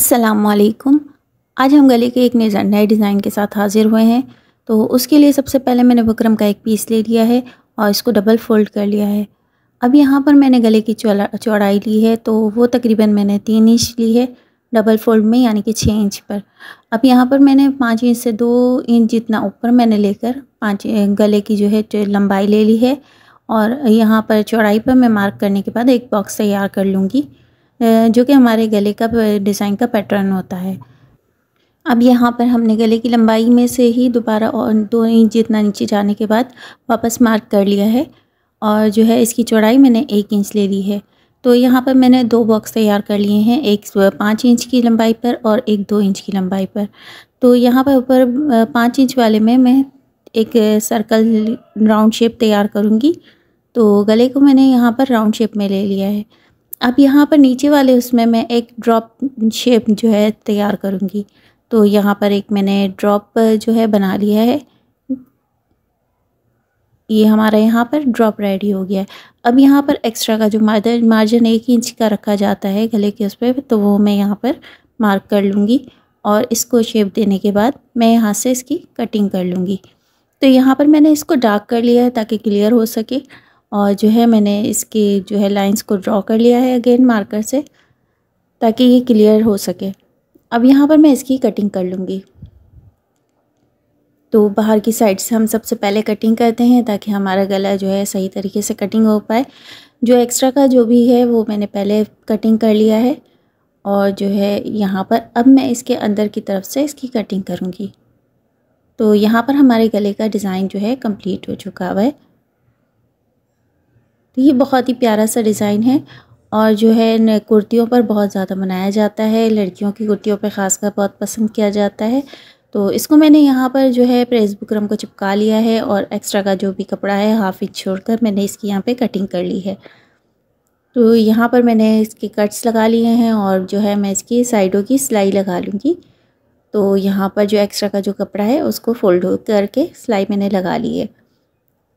असलकुम आज हम गले के एक नए डिज़ाइन के साथ हाज़िर हुए हैं तो उसके लिए सबसे पहले मैंने बकरम का एक पीस ले लिया है और इसको डबल फोल्ड कर लिया है अब यहाँ पर मैंने गले की चौड़ाई ली है तो वो तकरीबन मैंने तीन इंच ली है डबल फोल्ड में यानी कि छः इंच पर अब यहाँ पर मैंने पाँच इंच से दो इंच जितना ऊपर मैंने लेकर पाँच गले की जो है लंबाई ले ली है और यहाँ पर चौड़ाई पर मैं मार्क करने के बाद एक बॉक्स तैयार कर लूँगी जो कि हमारे गले का डिज़ाइन का पैटर्न होता है अब यहाँ पर हमने गले की लंबाई में से ही दोबारा और दो इंच जितना नीचे जाने के बाद वापस मार्क कर लिया है और जो है इसकी चौड़ाई मैंने एक इंच ले ली है तो यहाँ पर मैंने दो बॉक्स तैयार कर लिए हैं एक पाँच इंच की लंबाई पर और एक दो इंच की लंबाई पर तो यहाँ पर ऊपर पाँच इंच वाले में मैं एक सर्कल राउंड शेप तैयार करूँगी तो गले को मैंने यहाँ पर राउंड शेप में ले लिया है अब यहाँ पर नीचे वाले उसमें मैं एक ड्रॉप शेप जो है तैयार करूँगी तो यहाँ पर एक मैंने ड्रॉप जो है बना लिया है ये हमारा यहाँ पर ड्रॉप रेडी हो गया है अब यहाँ पर एक्स्ट्रा का जो मार्जन मार्जिन एक इंच का रखा जाता है गले के उस पर तो वो मैं यहाँ पर मार्क कर लूँगी और इसको शेप देने के बाद मैं यहाँ से इसकी कटिंग कर लूँगी तो यहाँ पर मैंने इसको डार्क कर लिया है ताकि क्लियर हो सके और जो है मैंने इसके जो है लाइंस को ड्रॉ कर लिया है अगेन मार्कर से ताकि ये क्लियर हो सके अब यहाँ पर मैं इसकी कटिंग कर लूँगी तो बाहर की साइड से हम सबसे पहले कटिंग करते हैं ताकि हमारा गला जो है सही तरीके से कटिंग हो पाए जो एक्स्ट्रा का जो भी है वो मैंने पहले कटिंग कर लिया है और जो है यहाँ पर अब मैं इसके अंदर की तरफ से इसकी कटिंग करूँगी तो यहाँ पर हमारे गले का डिज़ाइन जो है कंप्लीट हो चुका हुआ है तो ये बहुत ही प्यारा सा डिज़ाइन है और जो है न कुर्तियों पर बहुत ज़्यादा मनाया जाता है लड़कियों की कुर्तियों पर ख़ासकर बहुत पसंद किया जाता है तो इसको मैंने यहाँ पर जो है प्रेस बुकरम को चिपका लिया है और एक्स्ट्रा का जो भी कपड़ा है हाफ इंच छोड़ कर मैंने इसकी यहाँ पे कटिंग कर ली है तो यहाँ पर मैंने इसके कट्स लगा लिए हैं और जो है मैं इसकी साइडों की सिलाई लगा लूँगी तो यहाँ पर जो एक्स्ट्रा का जो कपड़ा है उसको फोल्ड करके सिलाई मैंने लगा ली है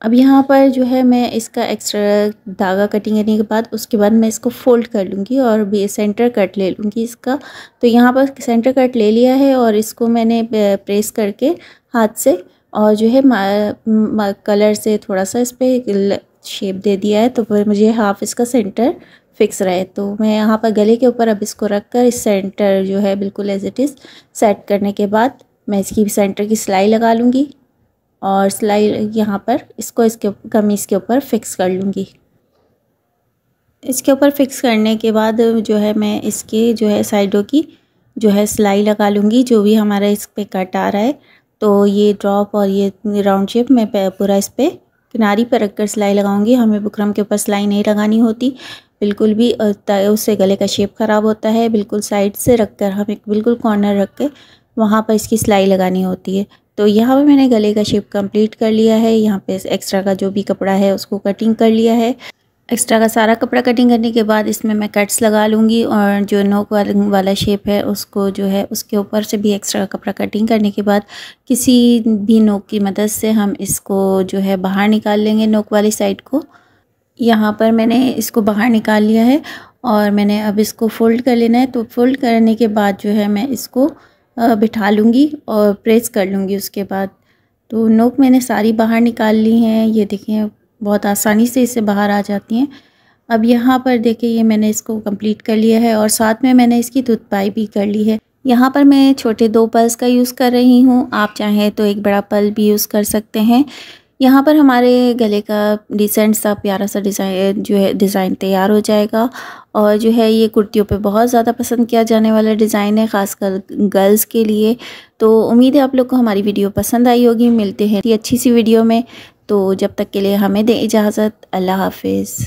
अब यहाँ पर जो है मैं इसका एक्स्ट्रा धागा कटिंग करने के बाद उसके बाद मैं इसको फ़ोल्ड कर लूँगी और भी सेंटर कट ले लूँगी इसका तो यहाँ पर सेंटर कट ले लिया है और इसको मैंने प्रेस करके हाथ से और जो है मा, मा, कलर से थोड़ा सा इस पर शेप दे दिया है तो फिर मुझे हाफ इसका सेंटर फिक्स रहे तो मैं यहाँ पर गले के ऊपर अब इसको रख कर इस सेंटर जो है बिल्कुल एज इट इज़ सेट करने के बाद मैं इसकी सेंटर की सिलाई लगा लूँगी और सिलाई यहाँ पर इसको इसके कमीज़ के ऊपर फिक्स कर लूँगी इसके ऊपर फिक्स करने के बाद जो है मैं इसके जो है साइडों की जो है सिलाई लगा लूँगी जो भी हमारा इस पर कट आ रहा है तो ये ड्रॉप और ये राउंड शेप मैं पूरा इस पर किनारी पर रख कर सिलाई लगाऊंगी हमें बुकरम के ऊपर सिलाई नहीं लगानी होती बिल्कुल भी उससे गले का शेप ख़राब होता है बिल्कुल साइड से रख कर हमें बिल्कुल कॉर्नर रख कर वहाँ पर इसकी सिलाई लगानी होती है तो यहाँ पे मैंने गले का शेप कंप्लीट कर लिया है यहाँ पे एक्स्ट्रा का जो भी कपड़ा है उसको कटिंग कर लिया है एक्स्ट्रा का सारा कपड़ा कटिंग करने के बाद इसमें मैं कट्स लगा लूँगी और जो नोक वाला शेप है उसको जो है उसके ऊपर से भी एक्स्ट्रा कपड़ा कटिंग करने के बाद किसी भी नोक की मदद से हम इसको जो है बाहर निकाल लेंगे नोक वाली साइड को यहाँ पर मैंने इसको बाहर निकाल लिया है और मैंने अब इसको फोल्ड कर लेना है तो फोल्ड करने के बाद जो है मैं इसको बिठा लूँगी और प्रेस कर लूँगी उसके बाद तो नोक मैंने सारी बाहर निकाल ली हैं ये देखें बहुत आसानी से इससे बाहर आ जाती हैं अब यहाँ पर देखें ये मैंने इसको कंप्लीट कर लिया है और साथ में मैंने इसकी तुतपाई भी कर ली है यहाँ पर मैं छोटे दो पल्स का यूज़ कर रही हूँ आप चाहें तो एक बड़ा पल भी यूज़ कर सकते हैं यहाँ पर हमारे गले का डिसेंट सा प्यारा सा डिज़ाइन जो है डिज़ाइन तैयार हो जाएगा और जो है ये कुर्तियों पे बहुत ज़्यादा पसंद किया जाने वाला डिज़ाइन है ख़ासकर गर्ल्स के लिए तो उम्मीद है आप लोग को हमारी वीडियो पसंद आई होगी मिलते हैं अच्छी सी वीडियो में तो जब तक के लिए हमें दें इजाज़त अल्लाह हाफिज़